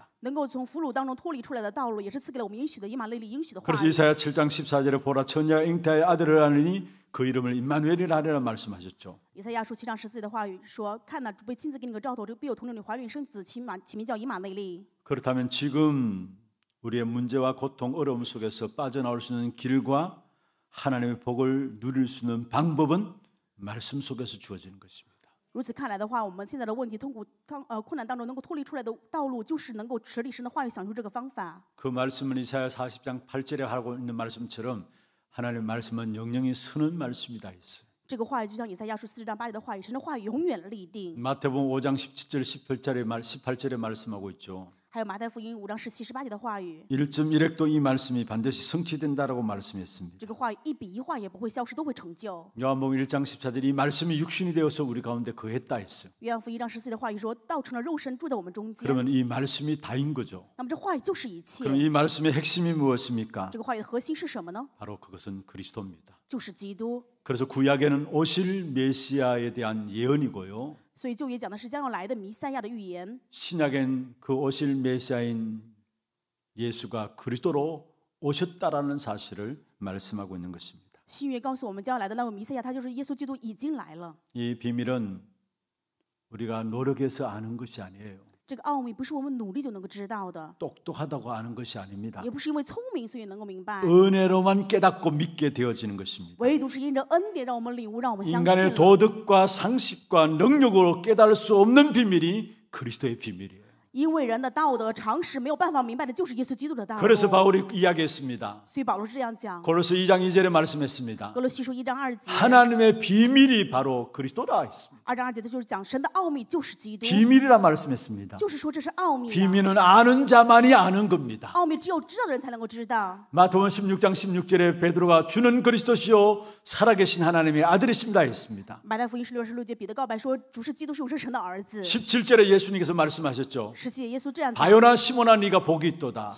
[SPEAKER 1] 그래서 이사야 7장 14절에 보라 천녀 잉태의 아들을 하느니 그 이름을 임마누엘이라 하리 말씀하셨죠.
[SPEAKER 2] 以赛亚书七章十四节话语说看呐被亲自给你个兆头这个必有童女你怀孕生子起马起名叫以马内利
[SPEAKER 1] 그렇다면 지금 우리의 문제와 고통, 어려움 속에서 빠져나올 수 있는 길과 하나님의 복을 누릴 수 있는 방법은 말씀 속에서 주어지는 것입니다.
[SPEAKER 2] 如此看来的话，我们现在的问题，痛苦当呃困难当中能够脱离出来的道路，就是能够持立神的话语，享受这个方法。
[SPEAKER 1] 그말씀은이사야사십장팔절에하고있는말씀처럼하나님말씀은영이는말씀이다
[SPEAKER 2] 这个话语就像你在亚书四十章八节的话语，神的话语永远立定。
[SPEAKER 1] 마태복음오장십칠절십팔절의말십팔절에말씀하고있 죠。 还有马도이 말씀이 반드시 성취된다라고 말씀했습니다. 요한복음 1장 14절이 말씀이 육신이 되어서 우리 가운데 거했다 했어요. 그러면 이 말씀이 다인 거죠. 죠 그럼 이 말씀의 핵심이 무엇입니까? 바로 그것은 그리스도입니다. 그래서 구약에는 오실 메시아에 대한 예언이고요.
[SPEAKER 2] 所以旧约讲的是将要来的弥赛亚的预言。
[SPEAKER 1] 신약엔 그 오실 메시아인 예수가 그리스도로 오셨다라는 사실을 말씀하고 있는 것입니다.
[SPEAKER 2] 新约告诉我们，将要来的那位弥赛亚，他就是耶稣基督，已经来了。이
[SPEAKER 1] 비밀은 우리가 노력해서 아는 것이 아니에요. 这 똑똑하다고 아는 것이 아닙니다. 은혜로만 깨닫고 믿게 되어지는 것입니다. 인간의 도덕과 상식과 능력으로 깨달을 수 없는 비밀이 그리스도의 비밀이에요.
[SPEAKER 2] 因为人的道德常识没有办法明白的就是耶稣基督的道路。 그래서
[SPEAKER 1] 바울이 이야기했습니다.
[SPEAKER 2] 所以保罗这样讲。
[SPEAKER 1] 고린도서 2장 2절에 말씀했습니다.
[SPEAKER 2] 格罗西书1章2节。
[SPEAKER 1] 하나님의 비밀이 바로 그리스도라 했습니다.
[SPEAKER 2] 2장2节的就是讲神的奥秘就是基督。 비밀이라
[SPEAKER 1] 말씀했습니다.
[SPEAKER 2] 就是说这是奥秘。
[SPEAKER 1] 비밀은 아는 자만이 아는 겁니다.
[SPEAKER 2] 奥秘只有知道的人才能够知道。
[SPEAKER 1] 마태복음 16장 16절에 베드로가 주는 그리스도시요 살아계신 하나님의 아들이십니다 했습니다.
[SPEAKER 2] 마태복음 16장 16节彼得告白说主是基督是永生神的儿子。
[SPEAKER 1] 17절에 예수님께서 말씀하셨죠. 바요나 시몬아 네가 복이 있도다.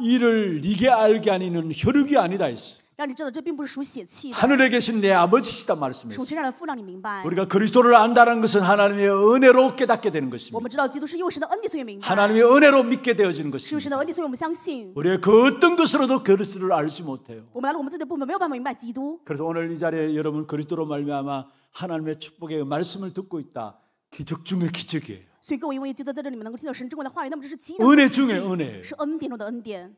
[SPEAKER 1] 이를 네게 알게 하니는 혈육이 아니다 했어. 하늘에 계신 내 아버지시다 말씀했어요. 우리가 그리스도를 안다는 것은 하나님의 은혜로 깨닫게 되는 것입니다. 하나님의 은혜로 믿게 되어지는 것입니다. 우리의 그 어떤 것으로도 그 그리스도를 알지 못해요. 그래서 오늘 이 자리에 여러분 그리스도로 말미암아 하나님의 축복의 말씀을 듣고 있다. 기적 중의 기적이에요.
[SPEAKER 2] 所以各位，我也觉得在这里面能够听到神珍贵的话语，那么这是极大的 은혜 奇 중에 迹은혜예是恩典中的恩典。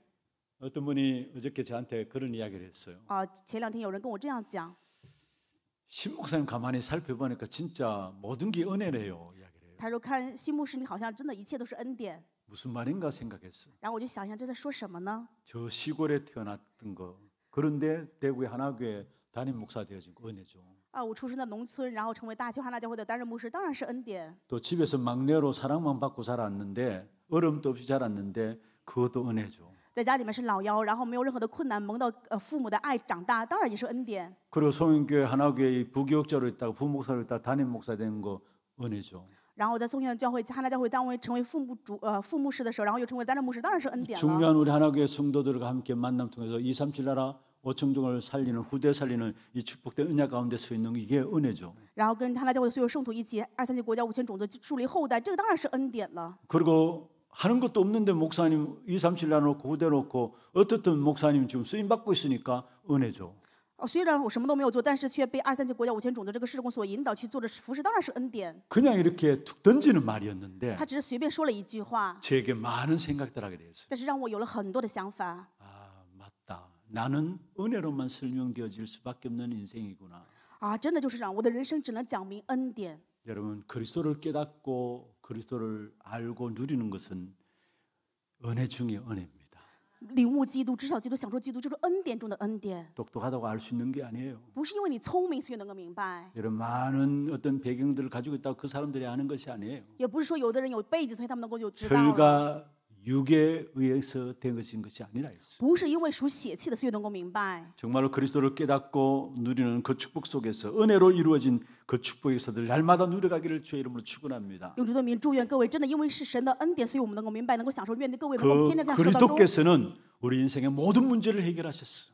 [SPEAKER 1] 어떤 분이 어저께 저한테 그런 이야기를 했어요.
[SPEAKER 2] 啊，前两天有人跟我这样讲，신
[SPEAKER 1] 목사님 가만히 살펴보니까 진짜 모든 게은혜네요 이야기를
[SPEAKER 2] 해요. 他说看新牧师，你好像真的一切都是恩典。
[SPEAKER 1] 무슨 말인가 생각했어.
[SPEAKER 2] 然后我就想想这在说什么呢저
[SPEAKER 1] 시골에 태어났던 거 그런데 대구의 하나교회 담임 목사 되어진 거 은혜죠.
[SPEAKER 2] 啊，我出生在农村，然后成为大计划那教会的担任牧师，当然是恩典。또
[SPEAKER 1] 집에서 막내로 사랑만 받고 살았는데 어려움도 없이 자랐는데 그것도 은혜죠.
[SPEAKER 2] 在家里面是老幺，然后没有任何的困难，蒙到呃父母的爱长大，当然也是恩典。
[SPEAKER 1] 그리고 소영교회 하나교회 부교육자로 있다가 부목사로 있다가 담임 목사 되는 거 은혜죠.
[SPEAKER 2] 然后在宋贤教会、哈纳教会单位成为父母主呃父牧师的时候，然后又成为担任牧师，当然是恩典了。 중요한
[SPEAKER 1] 우리 하나교회 성도들과 함께 만남 통해서 237 나라 오청종을 살리는 후대 살리는 이 축복된 은혜 가운데 서 있는 이게 은혜죠.
[SPEAKER 2] 然后跟他那教会所有圣徒一起，二三级国家五千种子树立后代，这个当然是恩典了。
[SPEAKER 1] 그리고 하는 것도 없는데 목사님 2, 3실 나놓고 후대 놓고 어떻든 목사님 지금 쓰임 받고 있으니까 은혜죠.
[SPEAKER 2] 虽然我什么都没有做，但是却被二三级国家五千种的这个事工所引导去做的服饰，当然是恩典。
[SPEAKER 1] 그냥 이렇게 툭 던지는 말이었는데
[SPEAKER 2] 他只是随便说了一句话，
[SPEAKER 1] 제게 많은 생각들 하게 되었어요.
[SPEAKER 2] 但是让我有了很多的想法。
[SPEAKER 1] 나는 은혜로만 설명되어질 수밖에 없는 인생이구나.
[SPEAKER 2] 아, 真的就是让我的人生只能讲明恩典.
[SPEAKER 1] 여러분 그리스도를 깨닫고 그리스도를 알고 누리는 것은 은혜 중의 은혜입니다.
[SPEAKER 2] 领悟基督，知晓基督，享受基督，就是恩典中的恩典。
[SPEAKER 1] 똑똑하다고 알 수 있는 게 아니에요.
[SPEAKER 2] 不是因为你聪明所以能够明白。
[SPEAKER 1] 이런 많은 어떤 배경들을 가지고 있다고 그 사람들이 아는 것이 아니에요.
[SPEAKER 2] 也不是说有的人有背景所以他们能够就知道。결
[SPEAKER 1] 육에 의해서 된 것인 것이 아니라 있습니 정말로 그리스도를 깨닫고 누리는 그 축복 속에서 은혜로 이루어진 그 축복에서 늘 날마다 누려가기를 주의 이름으로 축원합니다.
[SPEAKER 2] 그 그리스도께서는
[SPEAKER 1] 우리 인생의 모든 문제를 해결하셨어.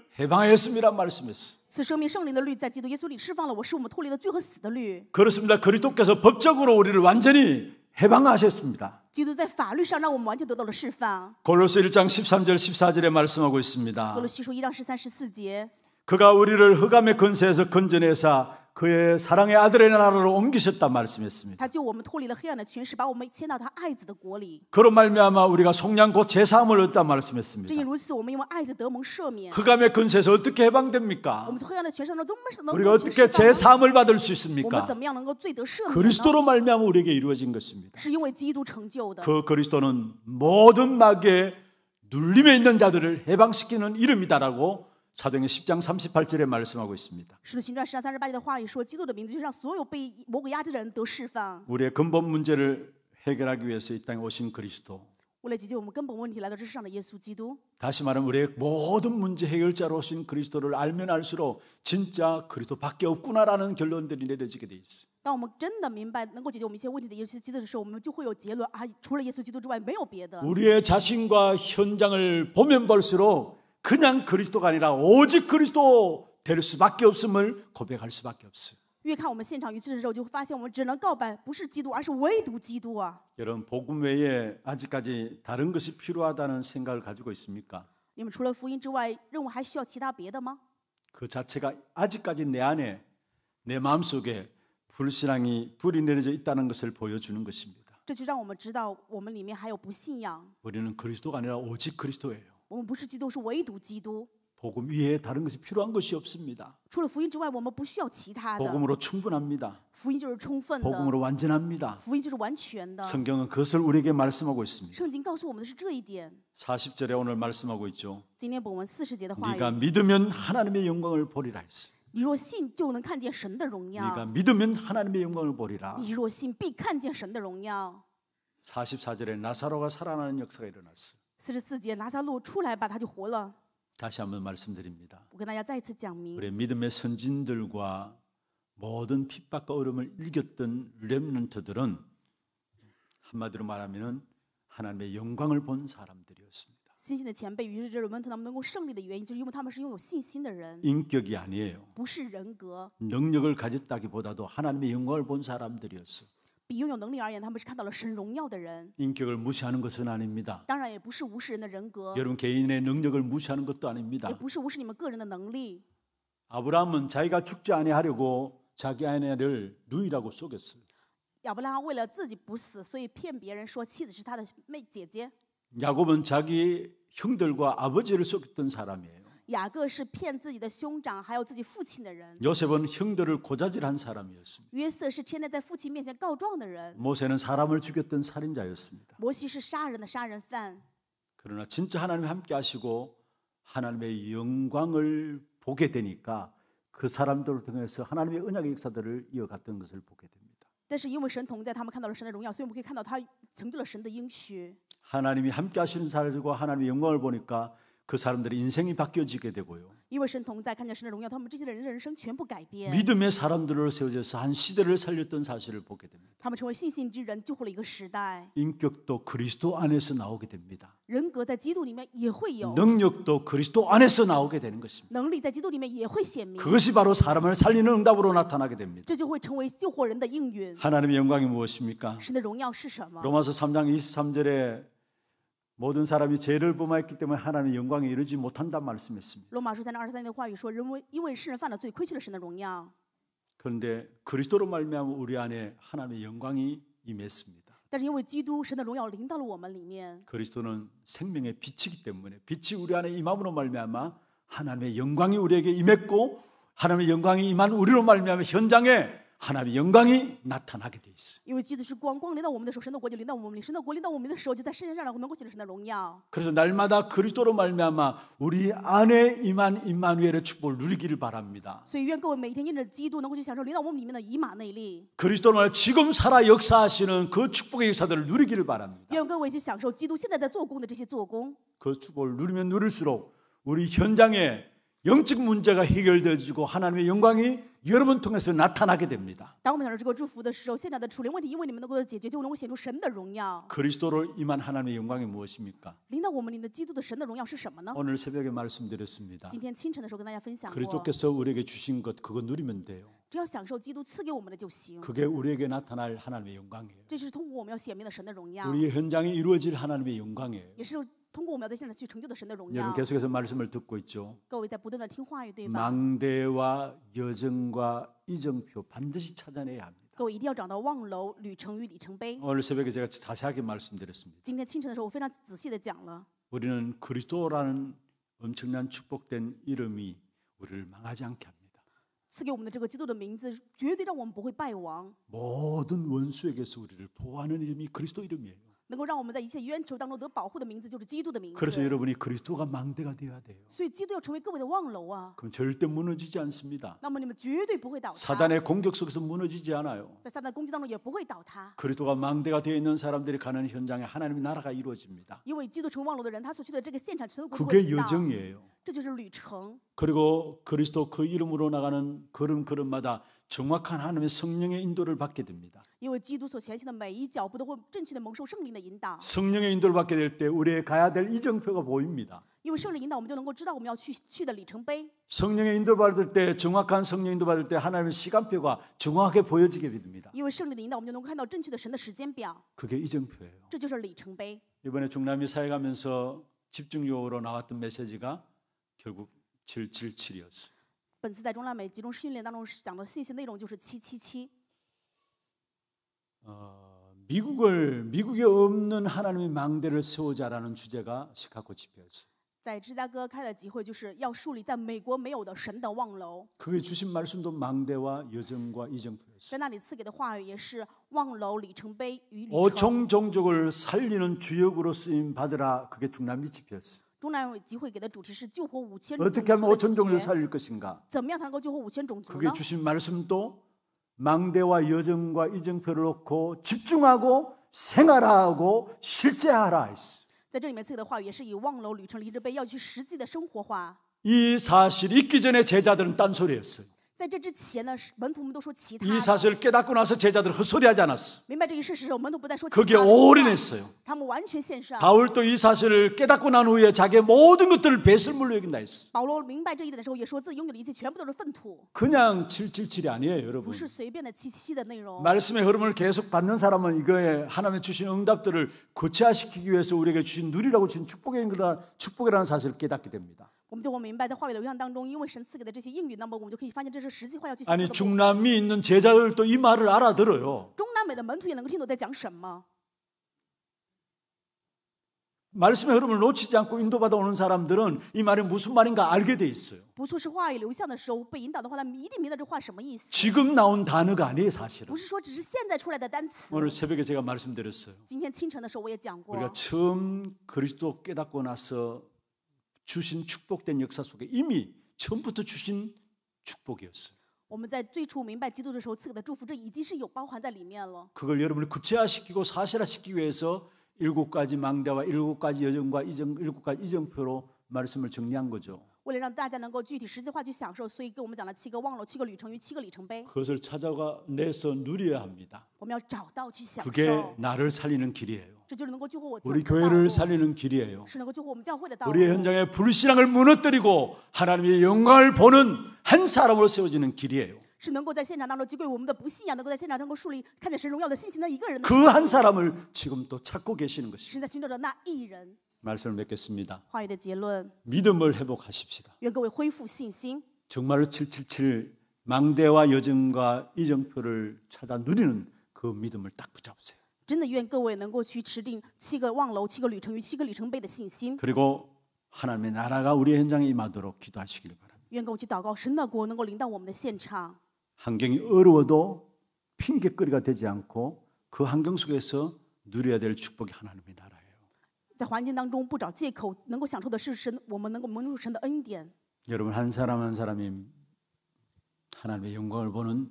[SPEAKER 1] 해방하였음이란 말씀이었어. 此 그렇습니다. 그리스도께서 법적으로 우리를 완전히 해방하셨습니다. 골로새 1장 13절 14절에 말씀하고 있습니다.
[SPEAKER 2] 哥罗西书1章13、14节
[SPEAKER 1] 그가 우리를 흑암의 근세에서 건져내사 그의 사랑의 아들의 나라로 옮기셨다 말씀했습니다. 그런 말미암아 우리가 속량고 제사함을 얻다 말씀했습니다. 흑암의 근세에서 어떻게 해방됩니까?
[SPEAKER 2] 우리가 어떻게 제사함을
[SPEAKER 1] 받을 수 있습니까? 그리스도로 말미암아 우리에게 이루어진 것입니다. 그 그리스도는 모든 마귀의 눌림에 있는 자들을 해방시키는 이름이다라고 사도행전 10장 38절에 말씀하고 있습니다. 우리의 근본 문제를 해결하기 위해서 이 땅에 오신 그리스도. 다시 말하면 우리의 모든 문제 해결자로 오신 그리스도를 알면 알수록 진짜 그리스도밖에 없구나라는 결론들이 내려지게 돼 있어.
[SPEAKER 2] 当我们真的明白能够解决我们一些问题的耶稣基督的时候，我们就会有结论啊，除了耶稣基督之外没有别的。우리의자신과현장을보면볼수록
[SPEAKER 1] 그냥 그리스도가 아니라 오직 그리스도 될 수밖에 없음을 고백할 수밖에 없어요. 여러분 복음 외에 아직까지 다른 것이 필요하다는 생각을 가지고 있습니까? 그 자체가 아직까지 내 안에 내 마음 속에 불신앙이 불이 내려져 있다는 것을 보여주는 것입니다. 우리는 그리스도가 아니라 오직 그리스도예요. 복음 위에 다른 것이 필요한 것이 없습니다. 복음으로 충분합니다. 복음으로 완전합니다. 성경은 그것을 우리에게 말씀하고 있습니다. 40절에 오늘 말씀하고 있죠.
[SPEAKER 2] 네가
[SPEAKER 1] 믿으면 하나님의 영광을 보리라 했습니다. 네가 믿으면 하나님의 영광을 보리라. 44절에 나사로가 살아나는 역사가 일어났어요.
[SPEAKER 2] 44节拿撒路出来吧，他就活了。다시
[SPEAKER 1] 한번 말씀드립니다.
[SPEAKER 2] 我跟大家再次讲明， 우리
[SPEAKER 1] 믿음의 선진들과 모든 핍박과 어려움을 이겼던 렘넌트들은 한마디로 말하면은 하나님의 영광을 본 사람들이었습니다.
[SPEAKER 2] 信心的前辈于是这种门他们能够胜利的原因就是因为他们是拥有信心的人
[SPEAKER 1] 인격이 아니에요.
[SPEAKER 2] 不是人格，
[SPEAKER 1] 능력을 가졌다기보다도 하나님의 영광을 본 사람들이었어. 比拥有能力而 인격을 무시하는 것은 아닙니다. 여러분 개인의 능력을 무시하는 것도 아닙니다. 아브라함은 자기가 죽지 아니하려고 자기 아내를 누이라고 속였어요. 亚 야곱은 자기 형들과 아버지를 속였던 사람이에요. 요셉은 형들을 고자질한 사람이었습니다. 모세는 사람을 죽였던 살인자였습니다. 그러나 진짜 하나님 함께 하시고 하나님의 영광을 보게 되니까 그 사람들을 통해서 하나님의 은약의 역사들을 이어갔던 것을 보게 됩니다. 하나님이 함께 하시는 사람들과 하나님의 영광을 보니까 그 사람들의 인생이 바뀌어지게 되고요. 믿음의 사람들을 세워져서 한 시대를 살렸던 사실을 보게 됩니다. 인격도 그리스도 안에서 나오게 됩니다. 능력도 그리스도 안에서 나오게 되는 것입니다. 그것이 바로 사람을 살리는 응답으로 나타나게 됩니다. 하나님의 영광이 무엇입니까? 로마서 3장 23절에 모든 사람이 죄를 범하였기 때문에 하나님의 영광에 이르지 못한단 말씀했습니다.
[SPEAKER 2] 로마서 2 3的话语说人因为世人犯了罪亏去了神的荣耀
[SPEAKER 1] 그런데 그리스도로 말미암아 우리 안에 하나님의 영광이 임했습니다.
[SPEAKER 2] 但是因为基督神的荣耀临到了我们里面.
[SPEAKER 1] 그리스도는 생명의 빛이기 때문에 빛이 우리 안에 임함으로 말미암아 하나님의 영광이 우리에게 임했고 하나님의 영광이 임한 우리로 말미암아 현장에 하나님의 영광이 나타나게 돼 있어.
[SPEAKER 2] 因为基督是光光临到我们的时候神的国就临到我们临到我们的时候就在世界上然后能够显出神的荣耀
[SPEAKER 1] 그래서 날마다 그리스도로 말미암아 우리 안에 임한 임마누엘의 축복을 누리기를 바랍니다.
[SPEAKER 2] 所以愿各位每天因着基督能够去享受临到我们里面的以马内利。
[SPEAKER 1] 그리스도로 말 지금 살아 역사하시는 그 축복의 역사들을 누리기를 바랍니다.
[SPEAKER 2] 愿各位去享受基督现在在做工的这些做工。그
[SPEAKER 1] 축복을 누리면 누릴수록 우리 현장에 영적 문제가 해결되어지고 하나님의 영광이 여러분 통해서 나타나게 됩니다. 그리스도로 임한 하나님의 영광이 무엇입니까? 오늘 새벽에 말씀드렸습니다.
[SPEAKER 2] 그리스도께서
[SPEAKER 1] 우리에게 주신 것 그거 누리면 돼요. 그게 우리에게 나타날 하나님의 영광이에요. 우리 현장에 이루어질 하나님의 영광이에요.
[SPEAKER 2] 通过我们要在现在去成就的神的荣耀。 여러분 계속해서
[SPEAKER 1] 말씀을 듣고 있죠.
[SPEAKER 2] 各位在不断的听话语，对吧？
[SPEAKER 1] 망대와 여정과 이정표 반드시 찾아내야 합니다.
[SPEAKER 2] 各位一定要找到望楼、旅程与里程碑。 오늘
[SPEAKER 1] 새벽에 제가 자세하게 말씀드렸습니다.
[SPEAKER 2] 今天清晨的时候，我非常仔细的讲了，
[SPEAKER 1] 우리는 그리스도라는 엄청난 축복된 이름이 우리를 망하지 않게 합니다.
[SPEAKER 2] 赐给我们的这个基督的名字，绝对让我们不会败亡。
[SPEAKER 1] 모든 원수에게서 우리를 보호하는 이름이 그리스도 이름이에요. 그래서 여러분이 그리스도가 망대가 되어야 돼요. 그럼 절대 무너지지 않습니다. 사단의 공격 속에서 무너지지 않아요. 그리스도가 망대가 되어 있는 사람들이 가는 현장에 하나님의 나라가 이루어집니다.
[SPEAKER 2] 그게 여정이에요.
[SPEAKER 1] 그리고 그리스도 그 이름으로 나가는 걸음 걸음마다 정확한 하나님의 성령의 인도를 받게 됩니다. 성령의 인도를 받게 될 때 우리의 가야 될 이정표가 보입니다. 성령의 인도 받을 때 정확한 성령 인도 받을 때 하나님의 시간표가 정확하게 보여지게 됩니다. 그게 이정표예요. 이번에 중남미 사회 가면서 집중적으로 나왔던 메시지가 결국 777이었습니다.
[SPEAKER 2] 本次在中南美集中训练当中讲的信息内容就是七七七。
[SPEAKER 1] 어, 미국을 미국에 없는 하나님의 망대를 세우자라는 주제가 시카고
[SPEAKER 2] 집회였어在芝加哥开的集会，就是要树立在美国没有的神的望楼。
[SPEAKER 1] 그게 주신 말씀도 망대와 여정과
[SPEAKER 2] 이정표였어在那里赐给的话语也是望楼里程碑与里程。 어청
[SPEAKER 1] 종족을 살리는 주역으로 쓰임 받으라 그게 중남미 집회였어 어떻게 하면 5천 종류 살릴 것인가? 그게 주신 말씀도 망대와 여정과 이정표를 놓고 집중하고 생활하고 실제하라 했어.
[SPEAKER 2] 在这里面赐的话也是以望楼旅程离职碑要去实际的生活化이
[SPEAKER 1] 사실이 있기 전에 제자들은 딴소리였어요.
[SPEAKER 2] 在这之前呢，门徒们都说其他的。이
[SPEAKER 1] 사실을 깨닫고 나서 제자들은 헛소리하지 않았어.
[SPEAKER 2] 그게 올인했어요. 바울도
[SPEAKER 1] 이 사실을 깨닫고 난 후에 자기의 모든 것들을 배설물로 여긴다 했어. 그냥 777이 아니에요, 여러분. 말씀의 흐름을 계속 받는 사람은 이거에 하나님 주신 응답들을 구체화시키기 위해서 우리에게 주신 누리라고 주신 축복이라는, 축복이라는 사실을 깨닫게 됩니다.
[SPEAKER 2] 我们就我们明白，在话语的流向当中，因为神赐给的这些应允，那么我们就可以发现这是实际化要去。 아니
[SPEAKER 1] 중남미 있는 제자들도 이 말을 알아들어요.
[SPEAKER 2] 中南美的门徒也能够听懂在讲什么。
[SPEAKER 1] 말씀의 흐름을 놓치지 않고 인도받아 오는 사람들은 이 말이 무슨 말인가 알게 돼 있어요.
[SPEAKER 2] 不错是话语流向的时候被引导的话，他们一定明白这话什么意思。
[SPEAKER 1] 지금 나온 단어가 아니에요, 사실은.
[SPEAKER 2] 不是说只是现在出来的单词。
[SPEAKER 1] 오늘 새벽에 제가 말씀드렸어요.
[SPEAKER 2] 今天清晨的时候我也讲过， 우리가
[SPEAKER 1] 처음 그리스도 깨닫고 나서 주신 축복된 역사 속에 이미 처음부터 주신 축복이었어요. 그걸 여러분을 구체화시키고 사실화시키기 위해서 일곱 가지 망대와 일곱 가지 여정과 이정 일곱 가지 이정표로 말씀을 정리한 거죠.
[SPEAKER 2] 为了让大家能够具体实际化去享受，所以跟我们讲了七个望楼、七个旅程与七个里程碑。
[SPEAKER 1] 그것을 찾아내서 누려야 합니다.
[SPEAKER 2] 我们要找到去享 그게 受，
[SPEAKER 1] 나를 살리는 길이에요.
[SPEAKER 2] 这就是能够救活我自 우리 己的道 교회를 路，
[SPEAKER 1] 살리는 길이에요.
[SPEAKER 2] 是能够救活我们教会的道 우리의 路，
[SPEAKER 1] 현장의 불신앙을 무너뜨리고 하나님의 영광을 보는 한 사람으로 세워지는 길이에요.
[SPEAKER 2] 是能够在现场当中击溃我们的不信仰，能够在现场能够树立看见神荣耀的信心的一个人的道路。그 한
[SPEAKER 1] 사람을 지금 또 찾고 계시는 것입니다.
[SPEAKER 2] 是在寻找着那一人，
[SPEAKER 1] 말씀을 맺겠습니다. 믿음을 회복하십시다. 정말로 777 망대와 여정과 이정표를 찾아 누리는 그 믿음을 딱 붙잡으세요. 그리고 하나님의 나라가 우리 현장에 임하도록 기도하시길
[SPEAKER 2] 바랍니다.
[SPEAKER 1] 환경이 어려워도 핑계거리가 되지 않고 그 환경 속에서 누려야 될 축복이 하나님의 나라.
[SPEAKER 2] 在环境当中不找借口，能够享受的是神，我们能够蒙住神的恩典。
[SPEAKER 1] 여러분 한 사람 한 사람이 하나님의 영광을 보는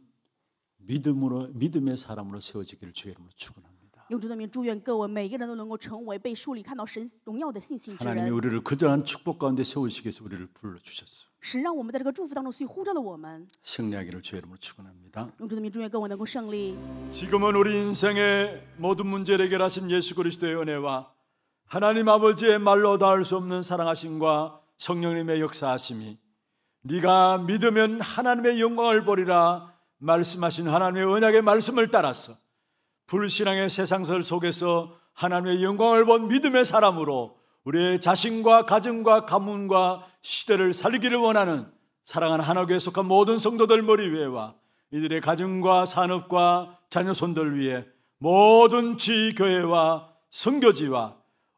[SPEAKER 1] 믿음으로 믿음의 사람으로 세워지기를 주의 로 축원합니다.
[SPEAKER 2] 用主的名祝愿各位每个人都能够成为被树立看到神荣耀的信心之 하나님이
[SPEAKER 1] 우리를 그러한 축복 가운데 세우시기 위해서 우리를 불러 주셨어.
[SPEAKER 2] 神让我们在这个祝福当中，所以呼召了我们。
[SPEAKER 1] 승리하기를 주의 이름으로 축원합니다.
[SPEAKER 2] 用主的名祝愿各位能够胜利。
[SPEAKER 1] 지금은 우리 인생의 모든 문제를 해결하신 예수 그리스도의 은혜와 하나님 아버지의 말로 닿을 수 없는 사랑하심과 성령님의 역사하심이 네가 믿으면 하나님의 영광을 보리라 말씀하신 하나님의 언약의 말씀을 따라서 불신앙의 세상설 속에서 하나님의 영광을 본 믿음의 사람으로 우리의 자신과 가정과 가문과 시대를 살리기를 원하는 사랑하는 한옥에 속한 모든 성도들 머리 위에와 이들의 가정과 산업과 자녀손들 위에 모든 지교회와 성교지와